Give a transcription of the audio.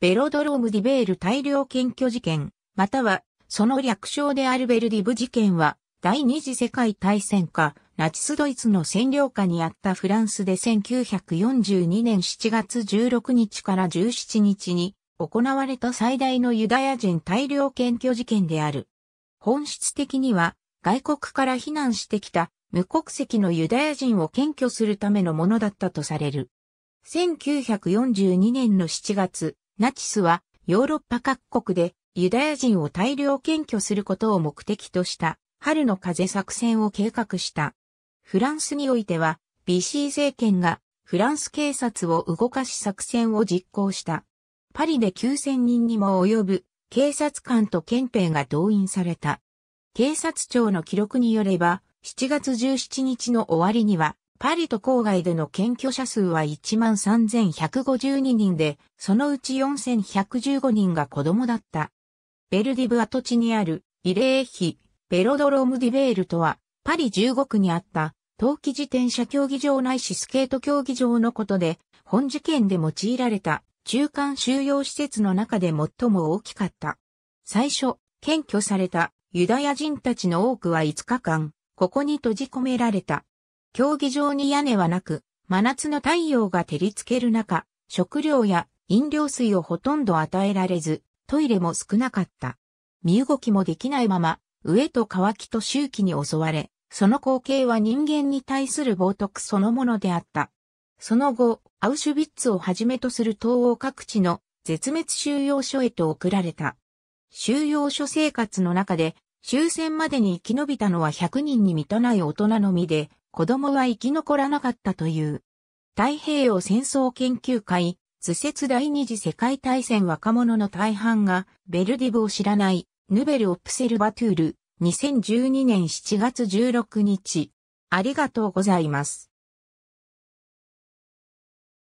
ベロドロームディベール大量検挙事件、または、その略称であるベルディブ事件は、第二次世界大戦下、ナチスドイツの占領下にあったフランスで1942年7月16日から17日に行われた最大のユダヤ人大量検挙事件である。本質的には外国から避難してきた無国籍のユダヤ人を検挙するためのものだったとされる。1942年の7月、ナチスはヨーロッパ各国でユダヤ人を大量検挙することを目的とした春の風作戦を計画した。フランスにおいては、BC 政権がフランス警察を動かし作戦を実行した。パリで9000人にも及ぶ警察官と憲兵が動員された。警察庁の記録によれば、7月17日の終わりには、パリと郊外での検挙者数は13,152人で、そのうち4,115人が子供だった。ベルディブ跡地にある慰霊碑、ベロドロームディベールとは、パリ15区にあった、冬季自転車競技場ないしスケート競技場のことで、本事件で用いられた中間収容施設の中で最も大きかった。最初、検挙されたユダヤ人たちの多くは5日間、ここに閉じ込められた。競技場に屋根はなく、真夏の太陽が照りつける中、食料や飲料水をほとんど与えられず、トイレも少なかった。身動きもできないまま、飢えと乾きと周期に襲われ、その光景は人間に対する冒涜そのものであった。その後、アウシュビッツをはじめとする東欧各地の絶滅収容所へと送られた。収容所生活の中で終戦までに生き延びたのは100人に満たない大人のみで、子供は生き残らなかったという。太平洋戦争研究会、図説第二次世界大戦若者の大半が、ベルディブを知らない、ヌベル・オプセルバトゥール、2012年7月16日。ありがとうございます。